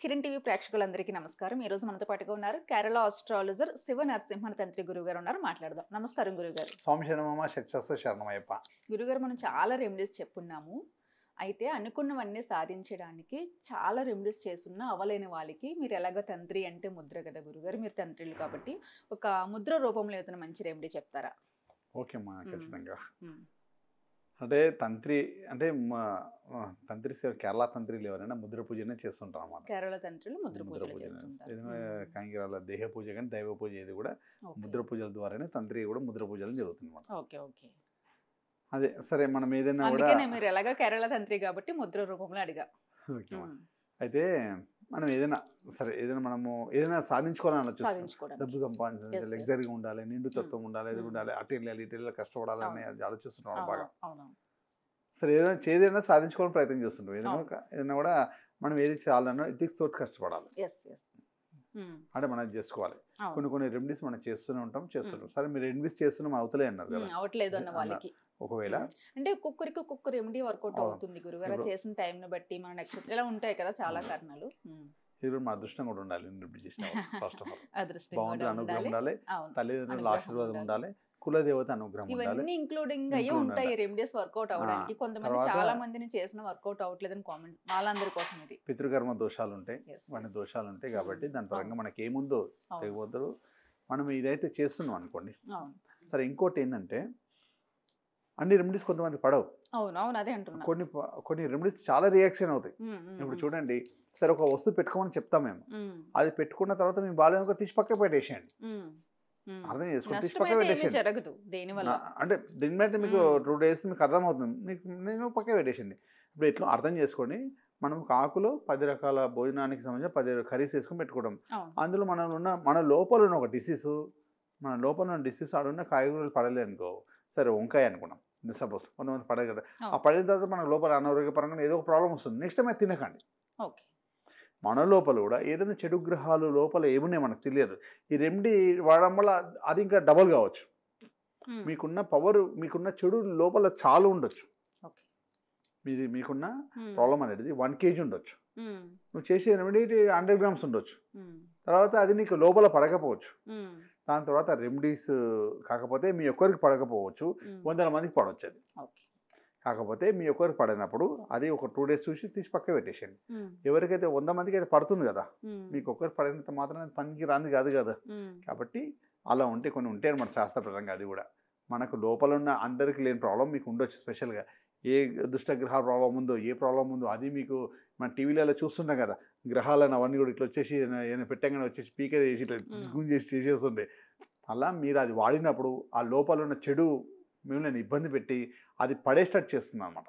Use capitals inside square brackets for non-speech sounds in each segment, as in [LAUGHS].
Kiran TV ప్రేక్షకులందరికీ నమస్కారం ఈ రోజు మనతో పాటుగా ఉన్నారు కేరళ ఆస్ట్రాలజర్ శివ నరసింహన్ తంత్రి గురువు గారు ఉన్నారు మాట్లాడదాం నమస్కారం గురుగారు గారు శరణమ శక్తస్త శరణమయ్యప్ప గురుగారు మనం చాలా రెమెడీస్ చెప్పున్నాము అయితే అనుకున్నవన్నీ సాధించడానికి చాలా రెమెడీస్ చేస్తున్న అవలేని వాళ్ళకి మీరు ఎలాగ తంత్రి అంటే ముద్ర కదా గురుగారు మీరు తంత్రిలు కాబట్టి ఒక ముద్ర రూపంలో ఏదైనా మంచి రెమెడీ చెప్తారా ఓకే ఖచ్చితంగా అంటే తంత్రి అంటే మా తంత్రి కేరళ తంత్రిలు ఎవరైనా ముద్ర పూజనే చేస్తుంటారు అన్నమాట కేరళ తంత్రులు ముద్ర పూజ కాంగిరాల దేహ పూజ కానీ దైవ పూజ ఇది కూడా ముద్ర పూజల ద్వారానే తంత్రి కూడా ముద్ర పూజలు జరుగుతుంది అన్నమాట ఓకే ఓకే అదే సరే మనం ఏదైనా కూడా మీరు ఎలాగో కేరళ తంత్రి కాబట్టి ముద్ర రూపంలో అడిగా ఓకే అయితే మనం ఏదైనా సరే ఏదైనా మనము ఏదైనా సాధించుకోవాలని ఆలోచిస్తున్నాం డబ్బు సంపాదించాలి లగ్జరీగా ఉండాలి నిండుతత్వం hmm. ఉండాలి ఎదురు hmm. ఉండాలి అటు వెళ్ళాలి ఇటు వెళ్ళాలి కష్టపడాలని ఆలోచిస్తున్నాం బాగా సరే ఏదైనా ఏదైనా సాధించుకోవాలని ప్రయత్నం చేస్తుంటాం ఏదైనా ఏదైనా కూడా మనం ఏది చేయాలన్నా ఎథిక్స్ తోటి కష్టపడాలి hmm. అంటే మనం చేసుకోవాలి కొన్ని కొన్ని రెమెడీస్ మనం చేస్తూనే ఉంటాం చేస్తుంటాం సరే మీరు రెమెడీస్ చేస్తున్నాం అవుతలే అన్నారు కదా ఒకవేళ అంటే ఒక్కొక్కరికి ఒక్కొక్క రెమెడీ వర్కౌట్ అవుతుంది గురుగారు చేసిన టైంను బట్టి మన నక్షత్రం ఇలా ఉంటాయి కదా చాలా కారణాలు ఇది మా అదృష్టం కూడా ఉండాలి ఫస్ట్ ఆఫ్ ఆల్ బాగుంటుంది అనుగ్రహం ఉండాలి తల్లిదండ్రుల ఆశీర్వాదం ఉండాలి కులదేవత అనుగ్రహం ఇవన్నీ ఇంక్లూడింగ్ అయ్యి ఉంటాయి రెమెడీస్ వర్కౌట్ అవడానికి కొంతమంది చాలా మందిని చేసిన వర్కౌట్ అని కామెంట్ వాళ్ళందరి కోసం ఇది పితృకర్మ దోషాలు ఉంటాయి మన దోషాలు ఉంటాయి కాబట్టి దాని పరంగా మనకి ఏముందో తెగబోతులు మనం ఇదైతే చేస్తున్నాం అనుకోండి సరే ఇంకోటి ఏంటంటే అన్ని రెమెడీస్ కొంతమంది పడవు కొన్ని కొన్ని రెమెడీస్ చాలా రియాక్షన్ అవుతాయి ఇప్పుడు చూడండి సరే ఒక వస్తువు పెట్టుకోమని చెప్తాం మేము అది పెట్టుకున్న తర్వాత మేము ఒక తీసి పక్క పెట్టేసేయండి అర్థం చేసుకుని తీసి పక్క పెట్టేసి అంటే దీని మీద మీకు టూ డేస్ మీకు అర్థమవుతుంది మీకు నేను పక్క పెట్టేసింది ఇప్పుడు ఇట్లా అర్థం చేసుకోండి మనం ఆకులు పది రకాల భోజనానికి సంబంధించిన పది కర్రీస్ వేసుకొని పెట్టుకోవడం అందులో మనం ఉన్న మన లోపల ఉన్న ఒక డిసీజ్ మన లోపల ఉన్న డిసీజ్ ఆడున్న కాయగూరలు పడలే అనుకో సరే వంకాయ అనుకున్నాం సపోజ్ కొంతమంది పడే కదా ఆ పడిన తర్వాత మనకు లోపల అనారోగ్యపరంగా ఏదో ఒక ప్రాబ్లం వస్తుంది నెక్స్ట్ టైం అది తినకండి ఓకే మన లోపల కూడా ఏదైనా చెడు గ్రహాలు లోపల ఏమున్నాయి మనకు తెలియదు ఈ రెండి వాడడం వల్ల అది ఇంకా డబల్ కావచ్చు మీకున్న పవర్ మీకున్న చెడు లోపల చాలా ఉండొచ్చు మీది మీకున్న ప్రాబ్లం అనేది వన్ కేజీ ఉండొచ్చు నువ్వు చేసే రెమెడీ హండ్రెడ్ గ్రామ్స్ ఉండొచ్చు తర్వాత అది నీకు లోపల పడకపోవచ్చు దాని తర్వాత రెమెడీస్ కాకపోతే మీ ఒక్కరికి పడకపోవచ్చు వందల మందికి పడవచ్చు అది కాకపోతే మీ ఒక్కరికి పడినప్పుడు అది ఒక టూ డేస్ చూసి తీసి పక్క పెట్టేసేయండి ఎవరికైతే వంద మందికి అయితే పడుతుంది కదా మీకు ఒక్కరు పడినంత మాత్రం పనికి రాంది కాదు కదా కాబట్టి అలా ఉంటే కొన్ని ఉంటాయి మన శాస్త్రపరంగా అది కూడా మనకు లోపల ఉన్న అందరికీ లేని ప్రాబ్లం మీకు ఉండొచ్చు స్పెషల్గా ఏ దుష్టగ్రహ ప్రాబ్లం ఉందో ఏ ప్రాబ్లం ఉందో అది మీకు మన టీవీలలో చూస్తుంటాం కదా గ్రహాలను అవన్నీ కూడా ఇట్లా వచ్చేసి ఏదైనా పెట్టంగానే వచ్చేసి పీకే చేసి ఇట్లా చేసి చేసేస్తుండే అలా మీరు అది వాడినప్పుడు ఆ లోపల ఉన్న చెడు మేము నేను ఇబ్బంది పెట్టి అది పడే స్టార్ట్ చేస్తుంది అనమాట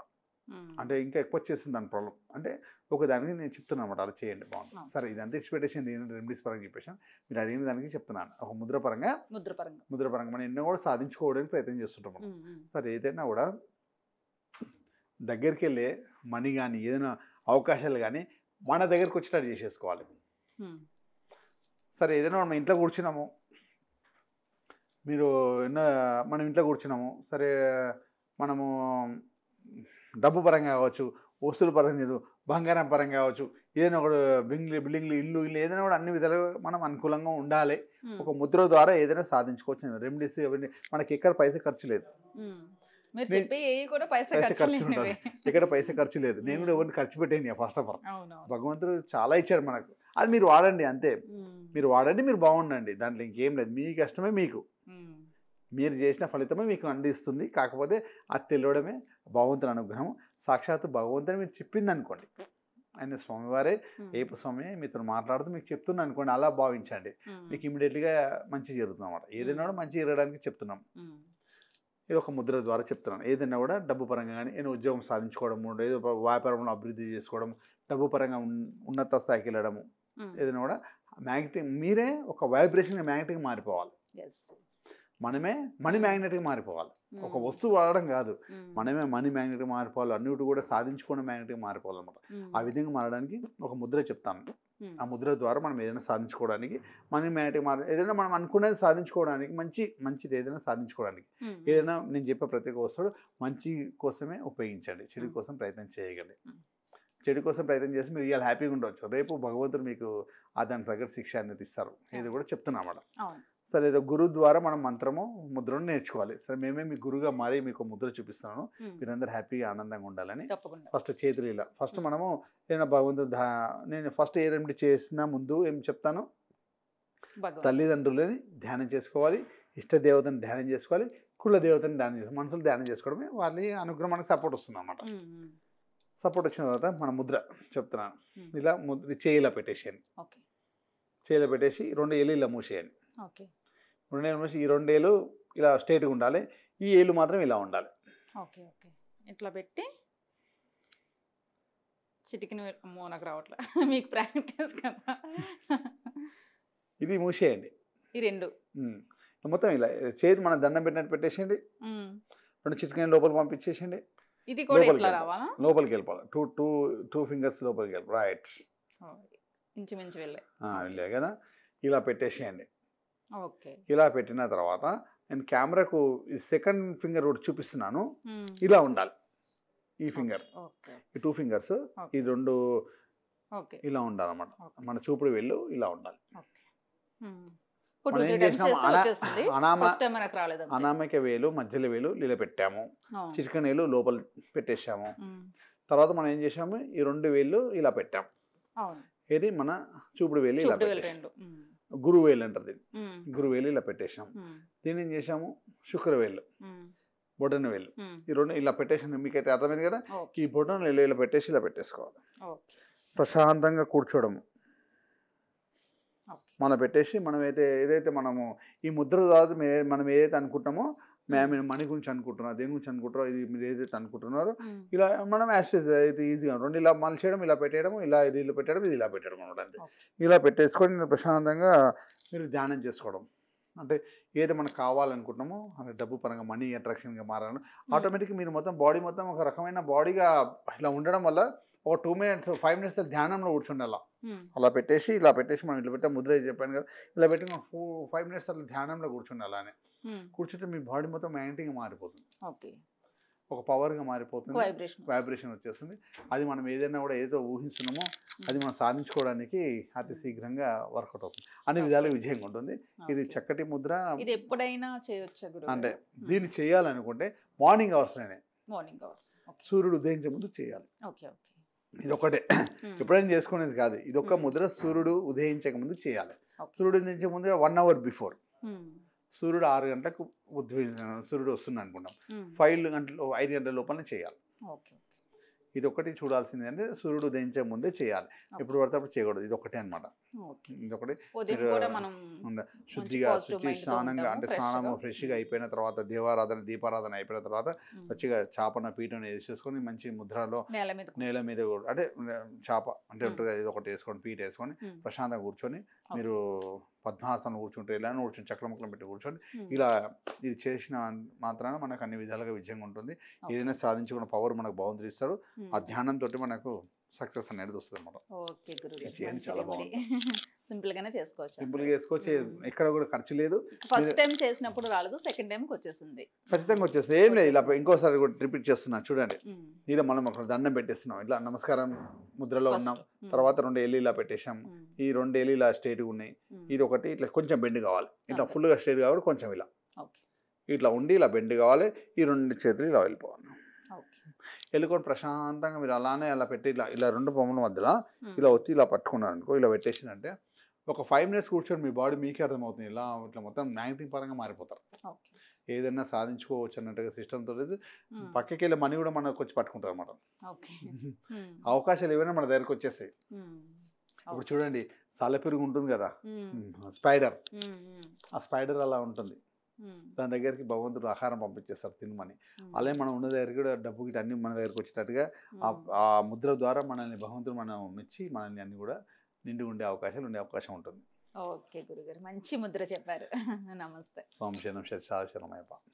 అంటే ఇంకా ఎక్కువ చేస్తుంది దాని ప్రాబ్లం అంటే ఒక దానికి నేను చెప్తున్నాను అనమాట అలా చేయండి బాగుంది సరే ఇది అంత ఎక్స్పెక్టేషన్ ఏంటంటే రెమెడీస్ పరంగా చెప్పేసాను మీరు అడిగిన దానికి చెప్తున్నాను ఒక ముద్రపరంగా ముద్రపరంగా ముద్రపరంగా మనం ఎన్నో కూడా సాధించుకోవడానికి ప్రయత్నం చేస్తుంటాం సరే ఏదైనా కూడా దగ్గరికి వెళ్ళే మనీ కానీ ఏదైనా అవకాశాలు కానీ మన దగ్గరకు వచ్చేటట్టు చేసేసుకోవాలి సరే ఏదైనా మనం ఇంట్లో కూర్చున్నాము మీరు ఎన్నో మనం ఇంట్లో కూర్చున్నాము సరే మనము డబ్బు పరంగా కావచ్చు వస్తువుల పరంగా లేదు బంగారం పరంగా కావచ్చు ఏదైనా ఒక బిల్లు బిల్డింగ్లు ఇల్లు ఇల్లు ఏదైనా కూడా అన్ని విధాలుగా మనం అనుకూలంగా ఉండాలి ఒక ముద్ర ద్వారా ఏదైనా సాధించుకోవచ్చు రెమెడీస్ అవన్నీ మనకి ఎక్కడ పైసా ఖర్చు లేదు ఇక్కడ పైసా ఖర్చు లేదు నేను కూడా ఎవరిని ఖర్చు పెట్టాను ఫస్ట్ ఆఫ్ ఆల్ భగవంతుడు చాలా ఇచ్చాడు మనకు అది మీరు వాడండి అంతే మీరు వాడండి మీరు బాగుండండి దాంట్లో ఇంకేం లేదు మీ కష్టమే మీకు మీరు చేసిన ఫలితమే మీకు అందిస్తుంది కాకపోతే అది తెలియడమే భగవంతుని అనుగ్రహం సాక్షాత్తు భగవంతుని మీరు చెప్పింది అనుకోండి ఆయన స్వామివారే ఏపు స్వామి మీతో మాట్లాడుతూ మీకు చెప్తున్నా అనుకోండి అలా భావించండి మీకు ఇమీడియట్గా మంచి జరుగుతుంది అనమాట ఏదైనా మంచి జరగడానికి చెప్తున్నాం ఇది ఒక ముద్ర ద్వారా చెప్తున్నాను ఏదైనా కూడా డబ్బు పరంగా కానీ నేను ఉద్యోగం సాధించుకోవడము ఏదో వ్యాపారంలో అభివృద్ధి చేసుకోవడం డబ్బు పరంగా ఉన్నత స్థాయికి వెళ్ళడము ఏదైనా కూడా మ్యాగ్నెటిక్ మీరే ఒక వైబ్రేషన్ మ్యాగ్నెటిక్ మారిపోవాలి మనమే మనీ మ్యాగ్నెట్గా మారిపోవాలి ఒక వస్తువు వాడడం కాదు మనమే మనీ మ్యాగ్నెట్గా మారిపోవాలి అన్నిటి కూడా సాధించుకున్న మ్యాగ్నెట్గా మారిపోవాలన్నమాట ఆ విధంగా మారడానికి ఒక ముద్ర చెప్తాను ఆ ముద్ర ద్వారా మనం ఏదైనా సాధించుకోవడానికి మనీ మ్యాగ్నెట్గా మార ఏదైనా మనం అనుకునేది సాధించుకోవడానికి మంచి మంచిది ఏదైనా సాధించుకోవడానికి ఏదైనా నేను చెప్పే ప్రతి ఒక్క వస్తువు మంచి కోసమే ఉపయోగించండి చెడు కోసం ప్రయత్నం చేయగలి చెడు కోసం ప్రయత్నం చేసి మీరు ఇవాళ హ్యాపీగా ఉండవచ్చు రేపు భగవంతుడు మీకు దానికి తగ్గట్టు శిక్ష అనేది ఇస్తారు ఇది కూడా చెప్తున్నా మేడం సరే ఏదో గురువు ద్వారా మనం మంత్రము ముద్రను నేర్చుకోవాలి సరే మేమే మీ గురువుగా మారి మీకు ముద్ర చూపిస్తున్నాను మీరందరూ హ్యాపీగా ఆనందంగా ఉండాలని ఫస్ట్ చేతులు ఇలా ఫస్ట్ మనము ఏదైనా భగవంతుడు నేను ఫస్ట్ ఏ రెమెడీ చేసిన ముందు ఏం చెప్తాను తల్లిదండ్రులని ధ్యానం చేసుకోవాలి ఇష్ట దేవతని ధ్యానం చేసుకోవాలి కుళ్ళ దేవతని ధ్యానం చేసుకోవాలి మనుషులు ధ్యానం చేసుకోవడమే వారిని అనుగ్రహం సపోర్ట్ వస్తుంది అనమాట సపోర్ట్ వచ్చిన తర్వాత మన ముద్ర చెప్తున్నాను ఇలా ముద్ర చేయిలా పెట్టేసేయండి చేయిలో పెట్టేసి రెండు ఎల్లు ఇలా మూసేయండి ఓకే ఇప్పుడు నేను ఈ రెండేళ్ళు ఇలా స్ట్రేట్గా ఉండాలి ఈ ఏళ్ళు మాత్రం ఇలా ఉండాలి ఓకే ఓకే ఇట్లా పెట్టి చిటికిన మూనకు నాకు రావట్లే [LAUGHS] మీకు ప్రాక్టీస్ కదా ఇది మూసేయండి ఈ రెండు మొత్తం ఇలా చేతి మనం దండం పెట్టినట్టు పెట్టేసేయండి రెండు చిటికిన లోపలికి పంపించేసేయండి ఇది కూడా రావాలా లోపలికి వెళ్ళిపోవాలి టూ టూ టూ ఫింగర్స్ లోపలికి వెళ్ళి రైట్ ఇంచుమించు వెళ్ళాయి వెళ్ళాయి కదా ఇలా పెట్టేసేయండి ఇలా పెట్టిన తర్వాత నేను కెమెరాకు సెకండ్ ఫింగర్ ఒకటి చూపిస్తున్నాను ఇలా ఉండాలి ఈ ఫింగర్ ఈ టూ ఫింగర్స్ ఈ రెండు ఇలా ఉండాలన్నమాట మన చూపుడు వెళ్ళు ఇలా ఉండాలి అనామక వేలు మధ్యలో వేలు లీల పెట్టాము వేలు లోపల పెట్టేశాము తర్వాత మనం ఏం చేసాము ఈ రెండు వేళ్ళు ఇలా పెట్టాము ఇది మన చూపుడు వేలు ఇలా పెట్టాము గురువేలు అంటారు దీన్ని గురువేలు ఇలా పెట్టేశాము దీన్ని ఏం చేశాము శుక్రవేలు బొటనవేలు ఈ రెండు ఇలా పెట్టేసాను మీకైతే అర్థమైంది కదా ఈ వేలు ఇలా పెట్టేసి ఇలా పెట్టేసుకోవాలి ప్రశాంతంగా కూర్చోడము మనం పెట్టేసి మనం అయితే ఏదైతే మనము ఈ ముద్ర తర్వాత మనం ఏదైతే అనుకుంటామో మేము మనీ గురించి అనుకుంటున్నారు దేని గురించి అనుకుంటారో ఇది మీరు ఏదైతే అనుకుంటున్నారో ఇలా మనం యాక్సెస్ అయితే ఈజీగా రెండు ఇలా మళ్ళీ చేయడం ఇలా పెట్టేయడం ఇలా ఇది ఇలా పెట్టడం ఇది ఇలా పెట్టడం అనమాట ఇలా పెట్టేసుకొని ప్రశాంతంగా మీరు ధ్యానం చేసుకోవడం అంటే ఏదైతే మనకు కావాలనుకుంటున్నామో అంటే డబ్బు పరంగా మనీ అట్రాక్షన్గా మారాలి ఆటోమేటిక్గా మీరు మొత్తం బాడీ మొత్తం ఒక రకమైన బాడీగా ఇలా ఉండడం వల్ల ఒక టూ మినిట్స్ ఫైవ్ మినిట్స్ ధ్యానంలో కూర్చుండాలా అలా పెట్టేసి ఇలా పెట్టేసి మనం ఇట్లా పెట్టాం ముద్ర చెప్పాను కదా ఇలా పెట్టి ఫైవ్ మినిట్స్ అలా ధ్యానంలో అని కూర్చుంటే మీ బాడీ మొత్తం మ్యాగ్నెటిక్గా మారిపోతుంది ఓకే ఒక పవర్గా మారిపోతుంది వైబ్రేషన్ వచ్చేస్తుంది అది మనం ఏదైనా కూడా ఏదో ఊహించున్నామో అది మనం సాధించుకోవడానికి అతి శీఘ్రంగా వర్కౌట్ అవుతుంది అన్ని విధాలుగా విజయంగా ఉంటుంది ఇది చక్కటి ముద్ర ఇది ఎప్పుడైనా చేయొచ్చు అంటే దీన్ని చేయాలనుకుంటే మార్నింగ్ అవర్స్ లోనే మార్నింగ్ అవర్స్ సూర్యుడు ఉదయించే ముందు చేయాలి ఓకే ఓకే ఇదొకటే ఎప్పుడైనా చేసుకునేది కాదు ఇదొక ముద్ర సూర్యుడు ఉదయించక ముందు చేయాలి సూర్యుడు ఉదయించే ముందు వన్ అవర్ బిఫోర్ సూర్యుడు ఆరు గంటలకు ఉద్వి సూర్యుడు వస్తుంది అనుకుంటాం ఫైవ్ గంటలు ఐదు గంటల లోపల చేయాలి ఇది ఒకటి చూడాల్సింది అంటే సూర్యుడు ఉదయించే ముందే చేయాలి ఎప్పుడు పడితే అప్పుడు చేయకూడదు ఇది ఒకటే అనమాట ఇంకొకటి శుద్ధిగా శుచి స్నానంగా అంటే స్నానము ఫ్రెష్గా అయిపోయిన తర్వాత దేవారాధన దీపారాధన అయిపోయిన తర్వాత మంచిగా చేపన పీఠం వేసేసుకొని మంచి ముద్రలో నేల మీద అంటే చేప అంటే ఉంటుంది ఇది ఒకటి వేసుకొని పీట వేసుకొని ప్రశాంతంగా కూర్చొని మీరు పద్మాసనం కూర్చుంటే ఇలా కూర్చొని చక్రముఖం పెట్టి కూర్చొని ఇలా ఇది చేసిన మాత్రాన మనకు అన్ని విధాలుగా విజయంగా ఉంటుంది ఏదైనా సాధించుకున్న పవర్ మనకు ఇస్తాడు ఆ ధ్యానంతో మనకు సక్సెస్ అనేది వస్తుంది అనమాట చాలా బాగుంది సింపుల్ [LAUGHS] గానే చేసుకోవచ్చు సింపుల్ గా చేసుకోవచ్చు ఎక్కడ కూడా ఖర్చు లేదు ఫస్ట్ టైం చేసినప్పుడు రాలేదు సెకండ్ టైం వచ్చేసింది ఖచ్చితంగా వచ్చేసింది ఏం లేదు ఇలా ఇంకోసారి కూడా రిపీట్ చేస్తున్నాను చూడండి ఇది మనం అక్కడ దండం పెట్టేస్తున్నాం ఇట్లా నమస్కారం ముద్రలో ఉన్నాం తర్వాత రెండు ఏళ్ళు ఇలా పెట్టేసాం ఈ రెండు ఏళ్ళు ఇలా ఉన్నాయి ఇది ఒకటి ఇట్లా కొంచెం బెండ్ కావాలి ఇట్లా ఫుల్గా స్టేట్ కాబట్టి కొంచెం ఇలా ఇట్లా ఉండి ఇలా బెండ్ కావాలి ఈ రెండు చేతులు ఇలా వెళ్ళిపోవాలి వెళ్ళుకొని ప్రశాంతంగా మీరు అలానే అలా పెట్టి ఇలా ఇలా రెండు బొమ్మల మధ్యలో ఇలా వచ్చి ఇలా పట్టుకున్నారు అనుకో ఇలా పెట్టేసిందంటే ఒక ఫైవ్ మినిట్స్ కూర్చొని మీ బాడీ మీకే అర్థమవుతుంది ఇలా ఇట్లా మొత్తం మ్యాగ్నెటిక్ పరంగా మారిపోతారు ఏదైనా సాధించుకోవచ్చు అన్నట్టుగా సిస్టమ్తో పక్కకి వెళ్ళే మనీ కూడా మనకు వచ్చి పట్టుకుంటారు అన్నమాట [LAUGHS] అవకాశాలు ఏవైనా మన దగ్గరకు వచ్చేస్తాయి ఇప్పుడు చూడండి సలపెరుగు ఉంటుంది కదా స్పైడర్ ఆ స్పైడర్ అలా ఉంటుంది దాని దగ్గరికి భగవంతుడు ఆహారం పంపించేస్తారు తినమని అలాగే మనం ఉన్న దగ్గర కూడా డబ్బు గిట్ట అన్ని మన దగ్గరికి వచ్చేటట్టుగా ఆ ముద్ర ద్వారా మనల్ని భగవంతుడు మనం మెచ్చి మనల్ని అన్ని కూడా నిండి ఉండే అవకాశాలు ఉండే అవకాశం ఉంటుంది ఓకే గురుగారు మంచి ముద్ర చెప్పారు [LAUGHS] నమస్తే సోమశనం శరణమయ్యప్ప